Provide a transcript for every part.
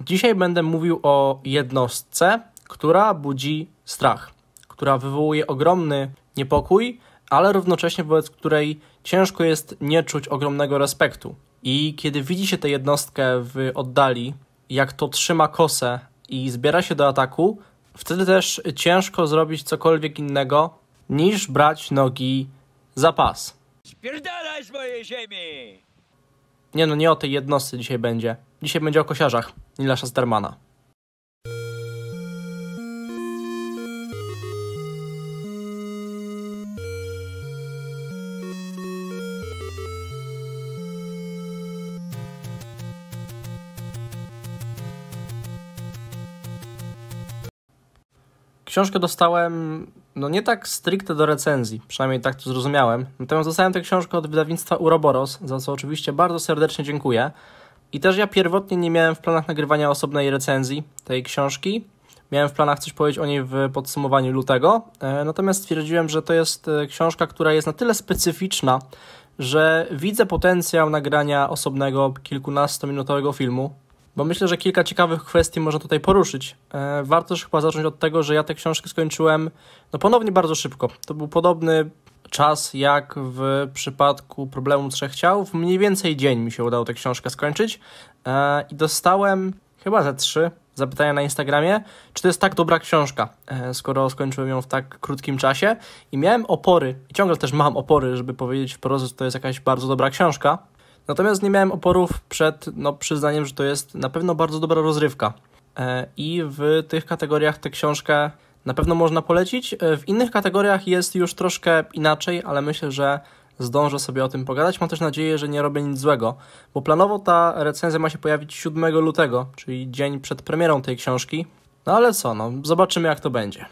Dzisiaj będę mówił o jednostce, która budzi strach, która wywołuje ogromny niepokój, ale równocześnie wobec której ciężko jest nie czuć ogromnego respektu. I kiedy widzi się tę jednostkę w oddali, jak to trzyma kosę i zbiera się do ataku, wtedy też ciężko zrobić cokolwiek innego niż brać nogi za pas. Spierdalaj z mojej ziemi! Nie no, nie o tej jednostce dzisiaj będzie. Dzisiaj będzie o kosiarzach Nila Szastermana. Książkę dostałem no nie tak stricte do recenzji, przynajmniej tak to zrozumiałem. Natomiast dostałem tę książkę od wydawnictwa Uroboros, za co oczywiście bardzo serdecznie dziękuję. I też ja pierwotnie nie miałem w planach nagrywania osobnej recenzji tej książki. Miałem w planach coś powiedzieć o niej w podsumowaniu lutego, e, natomiast stwierdziłem, że to jest e, książka, która jest na tyle specyficzna, że widzę potencjał nagrania osobnego kilkunastominutowego filmu, bo myślę, że kilka ciekawych kwestii można tutaj poruszyć. E, warto chyba zacząć od tego, że ja tę książkę skończyłem no ponownie bardzo szybko. To był podobny czas jak w przypadku problemu trzech ciał. W mniej więcej dzień mi się udało tę książkę skończyć e, i dostałem chyba ze trzy zapytania na Instagramie, czy to jest tak dobra książka, e, skoro skończyłem ją w tak krótkim czasie i miałem opory, i ciągle też mam opory, żeby powiedzieć wprost, że to jest jakaś bardzo dobra książka, Natomiast nie miałem oporów przed no, przyznaniem, że to jest na pewno bardzo dobra rozrywka. E, I w tych kategoriach tę książkę na pewno można polecić. E, w innych kategoriach jest już troszkę inaczej, ale myślę, że zdążę sobie o tym pogadać. Mam też nadzieję, że nie robię nic złego, bo planowo ta recenzja ma się pojawić 7 lutego, czyli dzień przed premierą tej książki. No ale co, no, zobaczymy jak to będzie.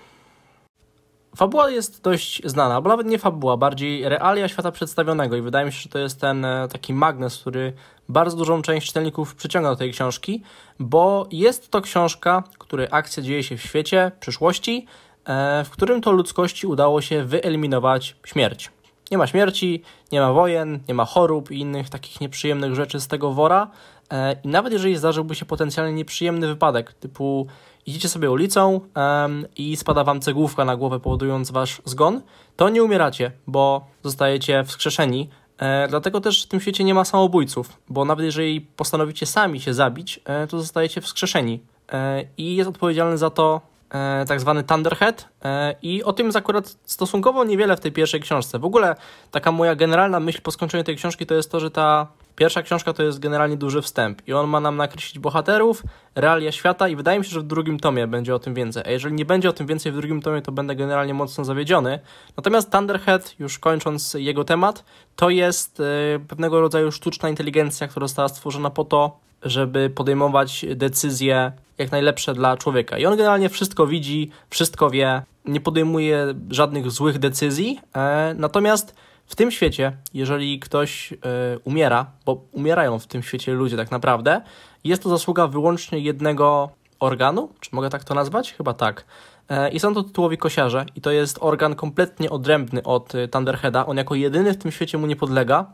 Fabuła jest dość znana, bo nawet nie fabuła, bardziej realia świata przedstawionego i wydaje mi się, że to jest ten e, taki magnes, który bardzo dużą część czytelników przyciąga do tej książki, bo jest to książka, której akcja dzieje się w świecie przyszłości, e, w którym to ludzkości udało się wyeliminować śmierć. Nie ma śmierci, nie ma wojen, nie ma chorób i innych takich nieprzyjemnych rzeczy z tego wora. E, I nawet jeżeli zdarzyłby się potencjalnie nieprzyjemny wypadek, typu idziecie sobie ulicą um, i spada wam cegłówka na głowę, powodując wasz zgon, to nie umieracie, bo zostajecie wskrzeszeni. E, dlatego też w tym świecie nie ma samobójców, bo nawet jeżeli postanowicie sami się zabić, e, to zostajecie wskrzeszeni. E, I jest odpowiedzialny za to E, tak zwany Thunderhead e, i o tym jest akurat stosunkowo niewiele w tej pierwszej książce. W ogóle taka moja generalna myśl po skończeniu tej książki to jest to, że ta Pierwsza książka to jest generalnie duży wstęp i on ma nam nakreślić bohaterów, realia świata i wydaje mi się, że w drugim tomie będzie o tym więcej. A jeżeli nie będzie o tym więcej w drugim tomie, to będę generalnie mocno zawiedziony. Natomiast Thunderhead, już kończąc jego temat, to jest e, pewnego rodzaju sztuczna inteligencja, która została stworzona po to, żeby podejmować decyzje jak najlepsze dla człowieka. I on generalnie wszystko widzi, wszystko wie, nie podejmuje żadnych złych decyzji. E, natomiast w tym świecie, jeżeli ktoś e, umiera, bo umierają w tym świecie ludzie tak naprawdę, jest to zasługa wyłącznie jednego organu, czy mogę tak to nazwać? Chyba tak. E, I są to tytułowi kosiarze, i to jest organ kompletnie odrębny od e, Thunderheada. On jako jedyny w tym świecie mu nie podlega.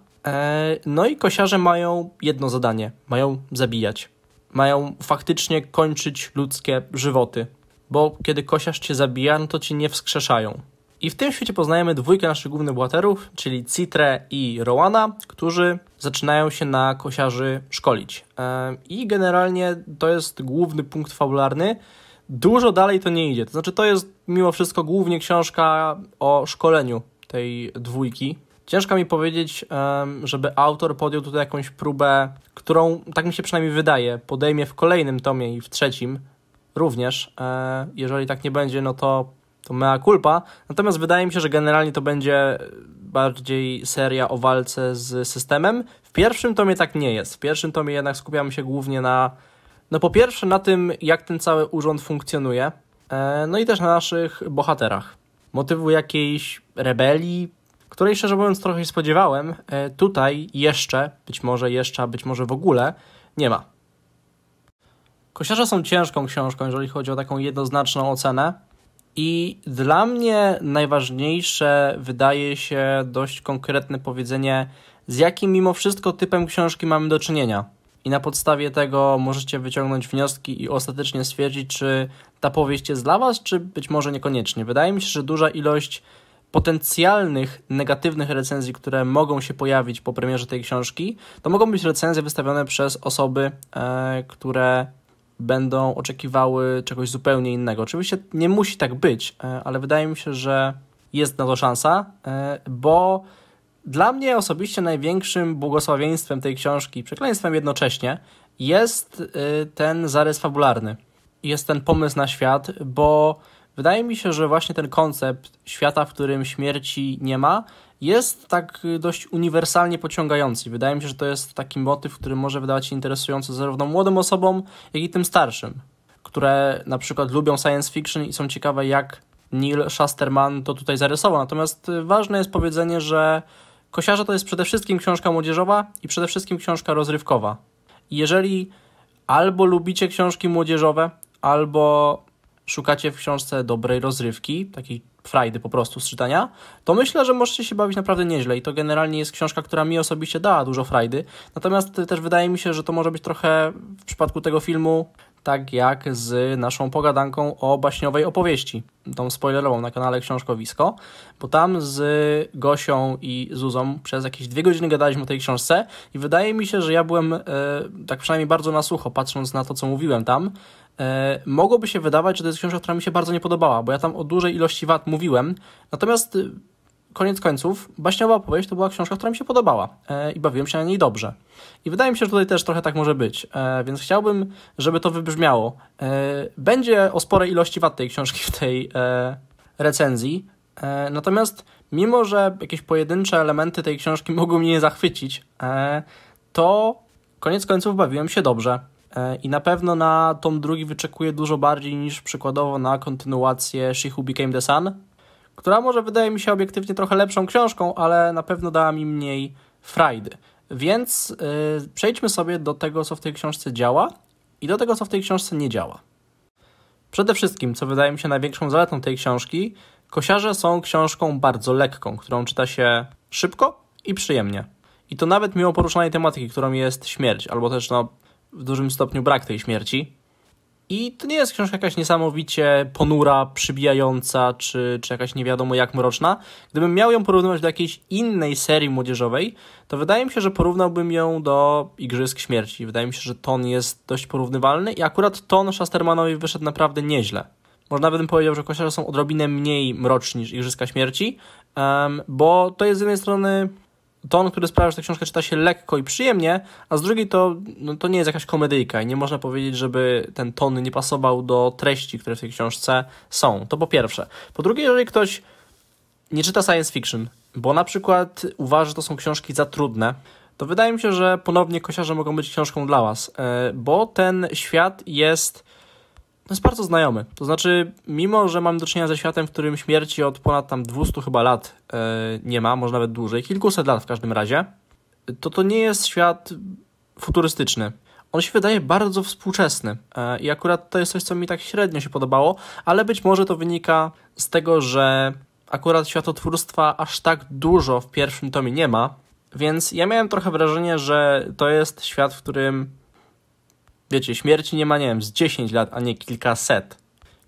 No i kosiarze mają jedno zadanie: mają zabijać. Mają faktycznie kończyć ludzkie żywoty, bo kiedy kosiarz cię zabija, no to cię nie wskrzeszają. I w tym świecie poznajemy dwójkę naszych głównych bohaterów, czyli Citre i Rowana, którzy zaczynają się na kosiarzy szkolić. I generalnie to jest główny punkt fabularny. Dużo dalej to nie idzie. To znaczy, to jest mimo wszystko głównie książka o szkoleniu tej dwójki. Ciężko mi powiedzieć, żeby autor podjął tutaj jakąś próbę, którą, tak mi się przynajmniej wydaje, podejmie w kolejnym tomie i w trzecim również. E, jeżeli tak nie będzie, no to to mea culpa. Natomiast wydaje mi się, że generalnie to będzie bardziej seria o walce z systemem. W pierwszym tomie tak nie jest. W pierwszym tomie jednak skupiamy się głównie na, no po pierwsze na tym, jak ten cały urząd funkcjonuje, e, no i też na naszych bohaterach. Motywu jakiejś rebelii, której szczerze mówiąc trochę się spodziewałem, e, tutaj jeszcze, być może jeszcze, a być może w ogóle, nie ma. Kosiarze są ciężką książką, jeżeli chodzi o taką jednoznaczną ocenę. I dla mnie najważniejsze wydaje się dość konkretne powiedzenie, z jakim mimo wszystko typem książki mamy do czynienia. I na podstawie tego możecie wyciągnąć wnioski i ostatecznie stwierdzić, czy ta powieść jest dla Was, czy być może niekoniecznie. Wydaje mi się, że duża ilość potencjalnych negatywnych recenzji, które mogą się pojawić po premierze tej książki, to mogą być recenzje wystawione przez osoby, e, które będą oczekiwały czegoś zupełnie innego. Oczywiście nie musi tak być, e, ale wydaje mi się, że jest na to szansa, e, bo dla mnie osobiście największym błogosławieństwem tej książki, przekleństwem jednocześnie, jest e, ten zarys fabularny. Jest ten pomysł na świat, bo wydaje mi się, że właśnie ten koncept świata, w którym śmierci nie ma, jest tak y, dość uniwersalnie pociągający. Wydaje mi się, że to jest taki motyw, który może wydawać się interesujący zarówno młodym osobom, jak i tym starszym, które na przykład lubią science fiction i są ciekawe, jak Neil Shusterman to tutaj zarysował. Natomiast y, ważne jest powiedzenie, że Kosiarze to jest przede wszystkim książka młodzieżowa i przede wszystkim książka rozrywkowa. Jeżeli albo lubicie książki młodzieżowe, albo szukacie w książce dobrej rozrywki, takiej frajdy po prostu z czytania, to myślę, że możecie się bawić naprawdę nieźle i to generalnie jest książka, która mi osobiście dała dużo frajdy. Natomiast też wydaje mi się, że to może być trochę w przypadku tego filmu tak jak z naszą pogadanką o baśniowej opowieści, tą spoilerową na kanale Książkowisko, bo tam z Gosią i Zuzą przez jakieś dwie godziny gadaliśmy o tej książce i wydaje mi się, że ja byłem e, tak przynajmniej bardzo na sucho, patrząc na to, co mówiłem tam, E, mogłoby się wydawać, że to jest książka, która mi się bardzo nie podobała, bo ja tam o dużej ilości wad mówiłem. Natomiast y, koniec końców, Baśniowa opowieść to była książka, która mi się podobała e, i bawiłem się na niej dobrze. I wydaje mi się, że tutaj też trochę tak może być, e, więc chciałbym, żeby to wybrzmiało. Będzie o sporej ilości wad tej książki w tej recenzji, natomiast mimo, że jakieś pojedyncze elementy tej książki mogły mnie zachwycić, to koniec końców bawiłem się dobrze. E, I na pewno na tom drugi wyczekuję dużo bardziej niż przykładowo na kontynuację She Who Became the Sun, która może wydaje mi się obiektywnie trochę lepszą książką, ale na pewno dała mi mniej frajdy. Więc yy, przejdźmy sobie do tego, co w tej książce działa i do tego, co w tej książce nie działa. Przede wszystkim, co wydaje mi się największą zaletą tej książki, Kosiarze są książką bardzo lekką, którą czyta się szybko i przyjemnie. I to nawet mimo poruszanej tematyki, którą jest śmierć, albo też no, w dużym stopniu brak tej śmierci. I to nie jest książka jakaś niesamowicie ponura, przybijająca, czy, czy jakaś nie wiadomo jak mroczna. Gdybym miał ją porównywać do jakiejś innej serii młodzieżowej, to wydaje mi się, że porównałbym ją do Igrzysk Śmierci. Wydaje mi się, że ton jest dość porównywalny i akurat ton Shastermanowi wyszedł naprawdę nieźle. Można nawet bym powiedział, że kościarze są odrobinę mniej mroczni niż Igrzyska Śmierci, bo to jest z jednej strony ton, który sprawia, że tę książkę czyta się lekko i przyjemnie, a z drugiej to, no, to nie jest jakaś komedyjka i nie można powiedzieć, żeby ten ton nie pasował do treści, które w tej książce są. To po pierwsze. Po drugie, jeżeli ktoś nie czyta science fiction, bo na przykład uważa, że to są książki za trudne, to wydaje mi się, że ponownie Kosiarze mogą być książką dla Was, e, bo ten świat jest no jest bardzo znajomy. To znaczy, mimo że mamy do czynienia ze światem, w którym śmierci od ponad tam 200 chyba lat e, nie ma, może nawet dłużej, kilkuset lat w każdym razie, to to nie jest świat futurystyczny. On się wydaje bardzo współczesny e, i akurat to jest coś, co mi tak średnio się podobało, ale być może to wynika z tego, że akurat światotwórstwa aż tak dużo w pierwszym tomie nie ma, więc ja miałem trochę wrażenie, że to jest świat, w którym Wiecie, śmierci nie ma, nie wiem, z 10 lat, a nie kilkaset.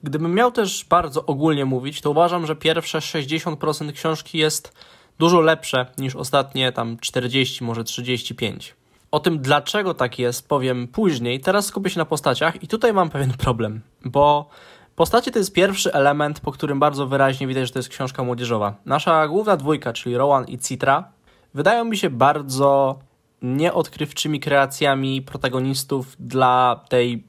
Gdybym miał też bardzo ogólnie mówić, to uważam, że pierwsze 60% książki jest dużo lepsze niż ostatnie tam 40, może 35. O tym, dlaczego tak jest, powiem później. Teraz skupię się na postaciach i tutaj mam pewien problem, bo postacie to jest pierwszy element, po którym bardzo wyraźnie widać, że to jest książka młodzieżowa. Nasza główna dwójka, czyli Rowan i Citra, wydają mi się bardzo nieodkrywczymi kreacjami protagonistów dla, tej,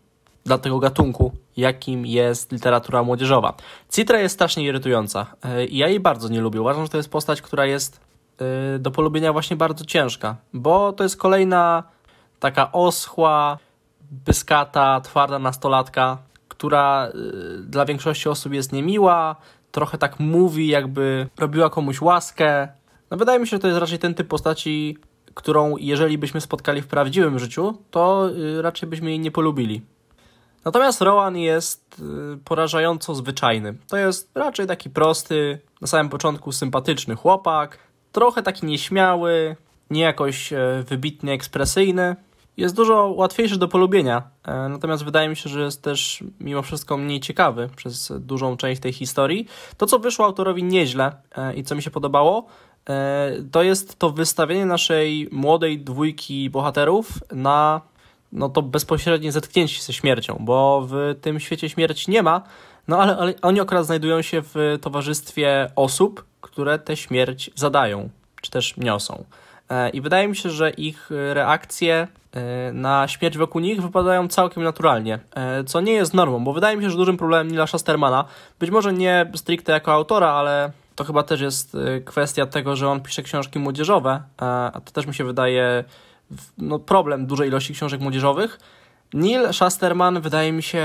dla tego gatunku, jakim jest literatura młodzieżowa. Citra jest strasznie irytująca e, i ja jej bardzo nie lubię. Uważam, że to jest postać, która jest e, do polubienia właśnie bardzo ciężka, bo to jest kolejna taka oschła, byskata, twarda nastolatka, która e, dla większości osób jest niemiła, trochę tak mówi, jakby robiła komuś łaskę. No wydaje mi się, że to jest raczej ten typ postaci, którą jeżeli byśmy spotkali w prawdziwym życiu, to y, raczej byśmy jej nie polubili. Natomiast Rowan jest y, porażająco zwyczajny. To jest raczej taki prosty, na samym początku sympatyczny chłopak, trochę taki nieśmiały, nie jakoś e, wybitnie ekspresyjny. Jest dużo łatwiejszy do polubienia, e, natomiast wydaje mi się, że jest też mimo wszystko mniej ciekawy przez dużą część tej historii. To, co wyszło autorowi nieźle e, i co mi się podobało, E, to jest to wystawienie naszej młodej dwójki bohaterów na no to bezpośrednie zetknięcie ze śmiercią, bo w tym świecie śmierci nie ma, no ale, ale oni akurat znajdują się w towarzystwie osób, które tę śmierć zadają, czy też niosą. E, I wydaje mi się, że ich reakcje e, na śmierć wokół nich wypadają całkiem naturalnie, co nie jest normą, bo wydaje mi się, że dużym problemem Nila Szastermana, być może nie stricte jako autora, ale to chyba też jest y, kwestia tego, że on pisze książki młodzieżowe, a to też mi się wydaje no, problem dużej ilości książek młodzieżowych. Neil Shusterman wydaje mi się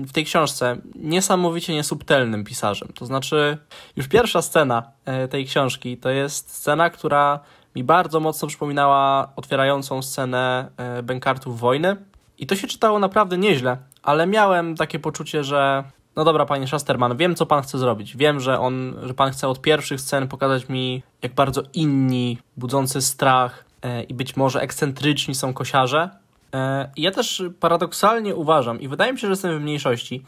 y, w tej książce niesamowicie niesubtelnym pisarzem. To znaczy, już pierwsza scena y, tej książki to jest scena, która mi bardzo mocno przypominała otwierającą scenę Bankartów Wojny. I to się czytało naprawdę nieźle, ale miałem takie poczucie, że no dobra, panie Szasterman, wiem, co pan chce zrobić. Wiem, że, on, że pan chce od pierwszych scen pokazać mi, jak bardzo inni, budzący strach e, i być może ekscentryczni są kosiarze. E, ja też paradoksalnie uważam, i wydaje mi się, że jestem w mniejszości,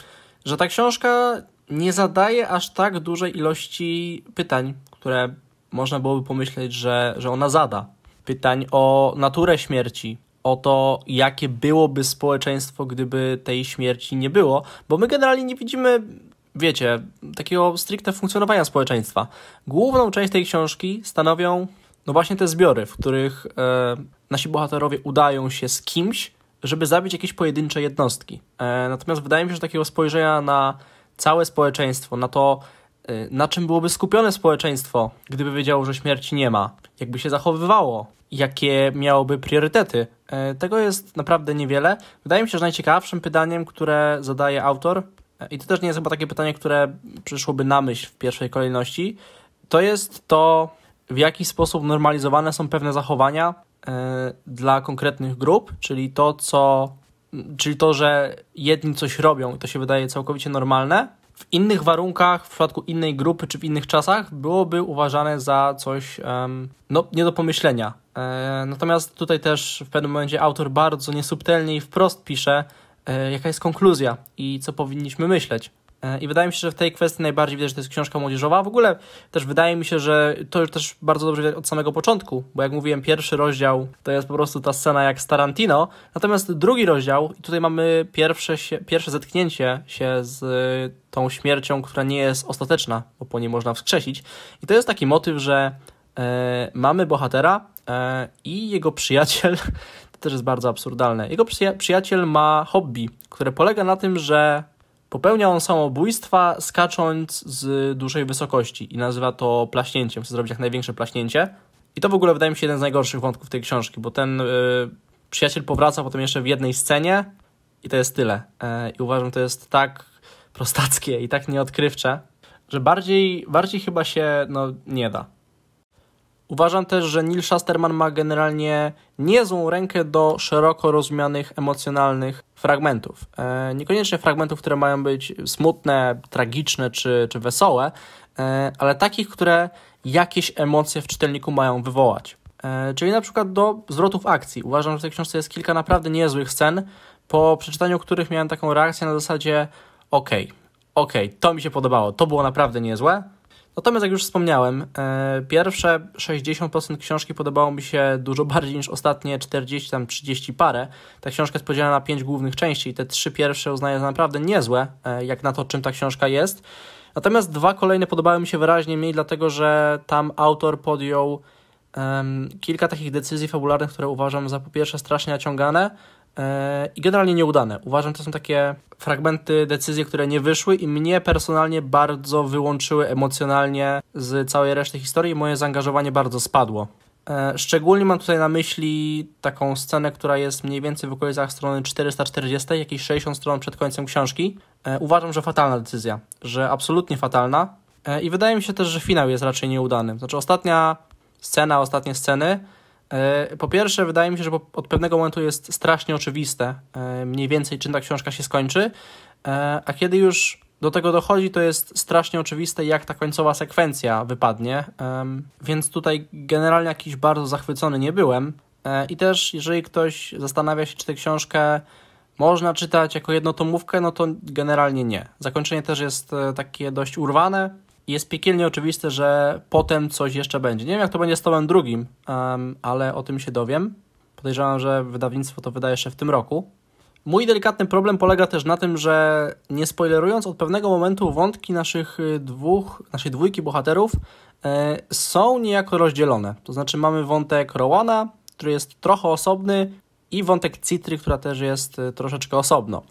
że ta książka nie zadaje aż tak dużej ilości pytań, które można byłoby pomyśleć, że, że ona zada. Pytań o naturę śmierci, o to, jakie byłoby społeczeństwo, gdyby tej śmierci nie było, bo my generalnie nie widzimy wiecie, takiego stricte funkcjonowania społeczeństwa. Główną część tej książki stanowią, no właśnie te zbiory, w których e, nasi bohaterowie udają się z kimś, żeby zabić jakieś pojedyncze jednostki. E, natomiast wydaje mi się, że takiego spojrzenia na całe społeczeństwo, na to, e, na czym byłoby skupione społeczeństwo, gdyby wiedziało, że śmierci nie ma, jakby się zachowywało, jakie miałoby priorytety, E, tego jest naprawdę niewiele. Wydaje mi się, że najciekawszym pytaniem, które zadaje autor, e, i to też nie jest chyba takie pytanie, które przyszłoby na myśl w pierwszej kolejności, to jest to, w jaki sposób normalizowane są pewne zachowania e, dla konkretnych grup, czyli to, co, czyli to, że jedni coś robią i to się wydaje całkowicie normalne, w innych warunkach, w przypadku innej grupy czy w innych czasach byłoby uważane za coś no, nie do pomyślenia. E, natomiast tutaj też w pewnym momencie autor bardzo niesubtelnie i wprost pisze, e, jaka jest konkluzja i co powinniśmy myśleć. E, I wydaje mi się, że w tej kwestii najbardziej widać, że to jest książka młodzieżowa. W ogóle też wydaje mi się, że to już też bardzo dobrze widać od samego początku, bo jak mówiłem, pierwszy rozdział to jest po prostu ta scena jak z Tarantino, natomiast drugi rozdział, i tutaj mamy pierwsze, się, pierwsze zetknięcie się z e, tą śmiercią, która nie jest ostateczna, bo po niej można wskrzesić. I to jest taki motyw, że e, mamy bohatera e, i jego przyjaciel, to też jest bardzo absurdalne, jego przyja przyjaciel ma hobby, które polega na tym, że Popełnia on samobójstwa skacząc z dużej wysokości i nazywa to plaśnięciem. Chce zrobić jak największe plaśnięcie. I to w ogóle wydaje mi się jeden z najgorszych wątków tej książki, bo ten yy, przyjaciel powraca potem jeszcze w jednej scenie i to jest tyle. Yy, I uważam, to jest tak prostackie i tak nieodkrywcze, że bardziej, bardziej chyba się no, nie da. Uważam też, że Neil Shusterman ma generalnie niezłą rękę do szeroko rozumianych emocjonalnych fragmentów. E, niekoniecznie fragmentów, które mają być smutne, tragiczne czy, czy wesołe, e, ale takich, które jakieś emocje w czytelniku mają wywołać. E, czyli na przykład do zwrotów akcji. Uważam, że w tej książce jest kilka naprawdę niezłych scen, po przeczytaniu których miałem taką reakcję na zasadzie okej, okay, okej, okay, to mi się podobało, to było naprawdę niezłe, Natomiast, jak już wspomniałem, e, pierwsze 60% książki podobało mi się dużo bardziej niż ostatnie 40, tam 30 parę. Ta książka jest podzielona na 5 głównych części i te trzy pierwsze uznaję za naprawdę niezłe, e, jak na to, czym ta książka jest. Natomiast dwa kolejne podobały mi się wyraźnie mniej, dlatego że tam autor podjął um, kilka takich decyzji fabularnych, które uważam za po pierwsze strasznie naciągane, E, i generalnie nieudane. Uważam, to są takie fragmenty, decyzje, które nie wyszły i mnie personalnie bardzo wyłączyły emocjonalnie z całej reszty historii i moje zaangażowanie bardzo spadło. E, szczególnie mam tutaj na myśli taką scenę, która jest mniej więcej w okolicach strony 440, jakieś 60 stron przed końcem książki. E, uważam, że fatalna decyzja, że absolutnie fatalna. I wydaje mi się też, że finał jest raczej nieudany. Znaczy, ostatnia scena, ostatnie sceny E, po pierwsze, wydaje mi się, że od pewnego momentu jest strasznie oczywiste e, mniej więcej, czym ta książka się skończy, e, a kiedy już do tego dochodzi, to jest strasznie oczywiste, jak ta końcowa sekwencja wypadnie, więc tutaj generalnie jakiś bardzo zachwycony nie byłem. I też, jeżeli ktoś zastanawia się, czy tę książkę można czytać jako jednotomówkę, no to generalnie nie. Zakończenie też jest takie dość urwane, jest piekielnie oczywiste, że potem coś jeszcze będzie. Nie wiem, jak to będzie z tomem drugim, um, ale o tym się dowiem. Podejrzewam, że wydawnictwo to wyda jeszcze w tym roku. Mój delikatny problem polega też na tym, że nie spoilerując od pewnego momentu wątki naszych y, dwóch, naszej dwójki bohaterów y, są niejako rozdzielone. To znaczy mamy wątek Rowana, który jest trochę osobny i wątek Citry, która też jest y, troszeczkę osobno.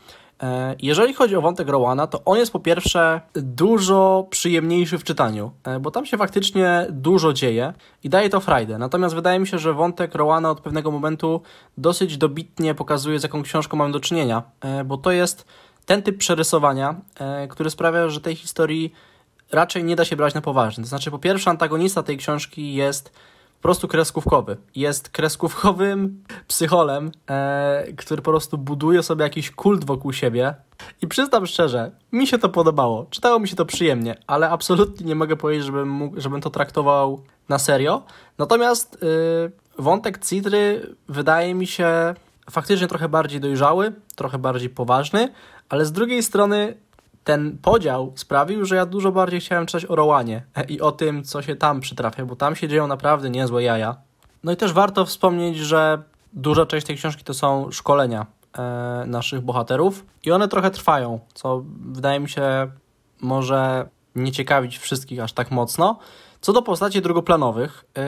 E, jeżeli chodzi o wątek Rowana, to on jest po pierwsze dużo przyjemniejszy w czytaniu, e, bo tam się faktycznie dużo dzieje i daje to frajdę. Natomiast wydaje mi się, że wątek Rowana od pewnego momentu dosyć dobitnie pokazuje, z jaką książką mamy do czynienia, e, bo to jest ten typ przerysowania, który sprawia, że tej historii raczej nie da się brać na poważnie. To znaczy, po pierwsze, antagonista tej książki jest po prostu kreskówkowy. Jest kreskówkowym psycholem, e, który po prostu buduje sobie jakiś kult wokół siebie. I przyznam szczerze, mi się to podobało. Czytało mi się to przyjemnie, ale absolutnie nie mogę powiedzieć, żebym, mógł, żebym to traktował na serio. Natomiast y, wątek Citry wydaje mi się faktycznie trochę bardziej dojrzały, trochę bardziej poważny, ale z drugiej strony ten podział sprawił, że ja dużo bardziej chciałem czytać o Rołanie i o tym, co się tam przytrafia, bo tam się dzieją naprawdę niezłe jaja. No i też warto wspomnieć, że duża część tej książki to są szkolenia e, naszych bohaterów i one trochę trwają, co wydaje mi się może nie ciekawić wszystkich aż tak mocno. Co do postaci drugoplanowych, e,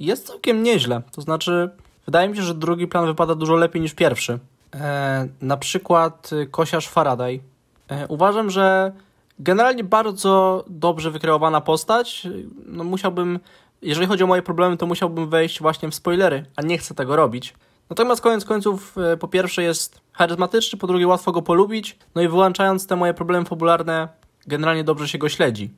jest całkiem nieźle. To znaczy, wydaje mi się, że drugi plan wypada dużo lepiej niż pierwszy. E, na przykład Kosiarz Faraday, E, uważam, że generalnie bardzo dobrze wykreowana postać. No musiałbym, jeżeli chodzi o moje problemy, to musiałbym wejść właśnie w spoilery, a nie chcę tego robić. Natomiast koniec końców, e, po pierwsze jest charyzmatyczny, po drugie łatwo go polubić, no i wyłączając te moje problemy popularne, generalnie dobrze się go śledzi.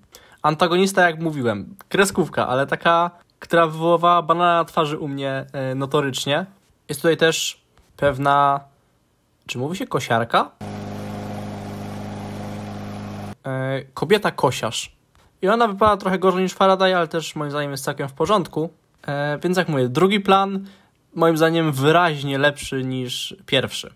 Antagonista, jak mówiłem, kreskówka, ale taka, która wywoływała banana twarzy u mnie e, notorycznie. Jest tutaj też pewna... Czy mówi się kosiarka? E, kobieta kosiarz. I ona wypada trochę gorzej niż Faraday, ale też moim zdaniem jest całkiem w porządku. E, więc jak mówię, drugi plan moim zdaniem wyraźnie lepszy niż pierwszy.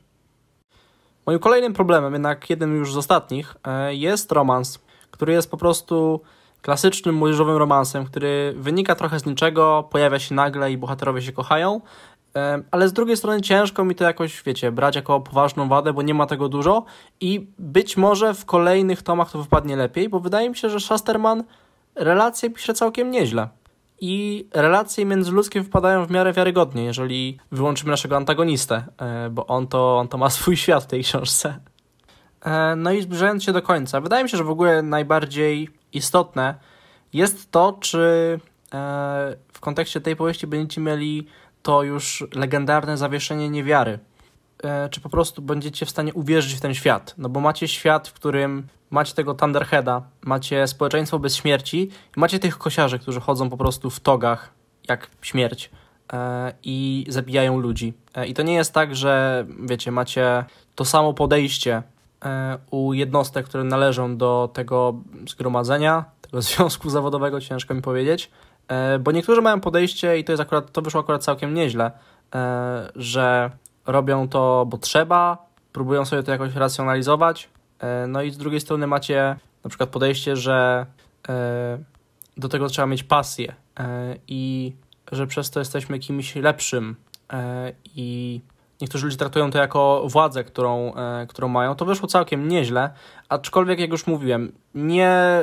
Moim kolejnym problemem, jednak jednym już z ostatnich, e, jest romans, który jest po prostu klasycznym młodzieżowym romansem, który wynika trochę z niczego, pojawia się nagle i bohaterowie się kochają, ale z drugiej strony ciężko mi to jakoś, wiecie, brać jako poważną wadę, bo nie ma tego dużo i być może w kolejnych tomach to wypadnie lepiej, bo wydaje mi się, że Shasterman relacje pisze całkiem nieźle. I relacje międzyludzkie wypadają w miarę wiarygodnie, jeżeli wyłączymy naszego antagonistę, e, bo on to, on to ma swój świat w tej książce. E, no i zbliżając się do końca, wydaje mi się, że w ogóle najbardziej istotne jest to, czy e, w kontekście tej powieści będziecie mieli to już legendarne zawieszenie niewiary. E, czy po prostu będziecie w stanie uwierzyć w ten świat? No bo macie świat, w którym macie tego Thunderheada, macie społeczeństwo bez śmierci i macie tych kosiarzy, którzy chodzą po prostu w togach jak śmierć e, i zabijają ludzi. E, I to nie jest tak, że wiecie, macie to samo podejście u jednostek, które należą do tego zgromadzenia, tego związku zawodowego, ciężko mi powiedzieć, E, bo niektórzy mają podejście, i to jest akurat, to wyszło akurat całkiem nieźle, e, że robią to, bo trzeba, próbują sobie to jakoś racjonalizować. E, no i z drugiej strony macie na przykład podejście, że do tego trzeba mieć pasję i że przez to jesteśmy kimś lepszym. I niektórzy ludzie traktują to jako władzę, którą, którą mają. To wyszło całkiem nieźle, aczkolwiek, jak już mówiłem, nie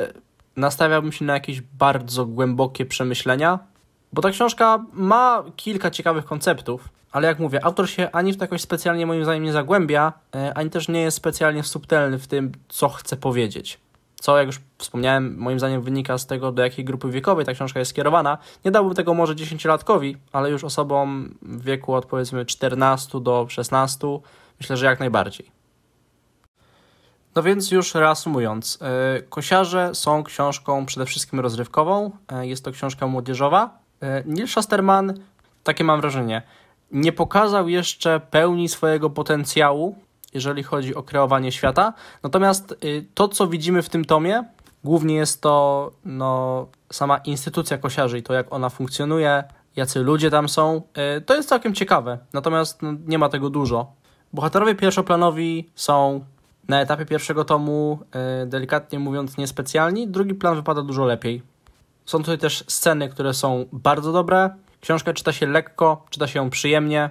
nastawiałbym się na jakieś bardzo głębokie przemyślenia, bo ta książka ma kilka ciekawych konceptów, ale jak mówię, autor się ani w to jakoś specjalnie moim zdaniem nie zagłębia, e, ani też nie jest specjalnie subtelny w tym, co chce powiedzieć. Co, jak już wspomniałem, moim zdaniem wynika z tego, do jakiej grupy wiekowej ta książka jest skierowana. Nie dałbym tego może dziesięciolatkowi, ale już osobom w wieku od powiedzmy 14 do 16 myślę, że jak najbardziej. No więc już reasumując, e, Kosiarze są książką przede wszystkim rozrywkową, e, jest to książka młodzieżowa. E, Neil Shusterman, takie mam wrażenie, nie pokazał jeszcze pełni swojego potencjału, jeżeli chodzi o kreowanie świata. Natomiast to, co widzimy w tym tomie, głównie jest to no, sama instytucja kosiarzy i to, jak ona funkcjonuje, jacy ludzie tam są. To jest całkiem ciekawe, natomiast no, nie ma tego dużo. Bohaterowie pierwszoplanowi są na etapie pierwszego tomu, e, delikatnie mówiąc, niespecjalni. Drugi plan wypada dużo lepiej. Są tutaj też sceny, które są bardzo dobre. Książkę czyta się lekko, czyta się ją przyjemnie.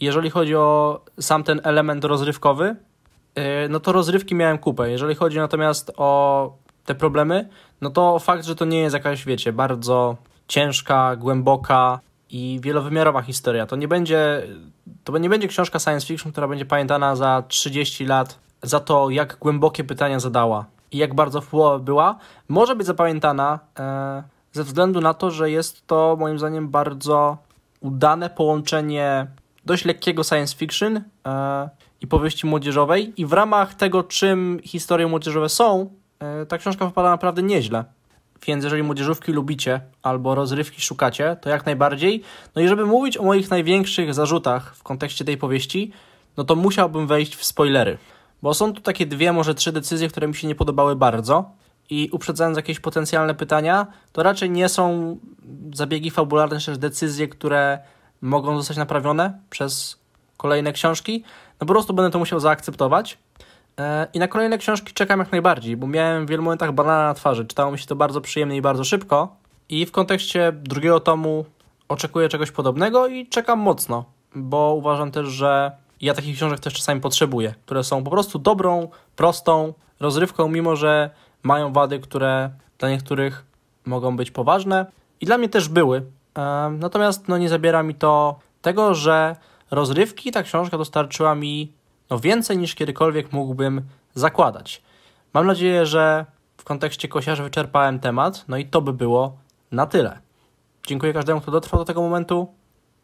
Jeżeli chodzi o sam ten element rozrywkowy, e, no to rozrywki miałem kupę. Jeżeli chodzi natomiast o te problemy, no to fakt, że to nie jest jakaś, wiecie, bardzo ciężka, głęboka i wielowymiarowa historia. To nie będzie, to nie będzie książka science fiction, która będzie pamiętana za 30 lat za to, jak głębokie pytania zadała i jak bardzo wpływowa była, może być zapamiętana e, ze względu na to, że jest to moim zdaniem bardzo udane połączenie dość lekkiego science fiction e, i powieści młodzieżowej i w ramach tego, czym historie młodzieżowe są, e, ta książka wypada naprawdę nieźle. Więc jeżeli młodzieżówki lubicie albo rozrywki szukacie, to jak najbardziej. No i żeby mówić o moich największych zarzutach w kontekście tej powieści, no to musiałbym wejść w spoilery. Bo są tu takie dwie, może trzy decyzje, które mi się nie podobały bardzo. I uprzedzając jakieś potencjalne pytania, to raczej nie są zabiegi fabularne, czy też decyzje, które mogą zostać naprawione przez kolejne książki. No po prostu będę to musiał zaakceptować. E, I na kolejne książki czekam jak najbardziej, bo miałem w wielu momentach banana na twarzy. Czytało mi się to bardzo przyjemnie i bardzo szybko. I w kontekście drugiego tomu oczekuję czegoś podobnego i czekam mocno, bo uważam też, że ja takich książek też czasami potrzebuję, które są po prostu dobrą, prostą rozrywką, mimo że mają wady, które dla niektórych mogą być poważne i dla mnie też były. Natomiast no, nie zabiera mi to tego, że rozrywki ta książka dostarczyła mi no, więcej niż kiedykolwiek mógłbym zakładać. Mam nadzieję, że w kontekście kosiarzy wyczerpałem temat, no i to by było na tyle. Dziękuję każdemu, kto dotrwał do tego momentu.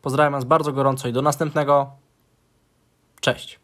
Pozdrawiam Was bardzo gorąco i do następnego. Cześć.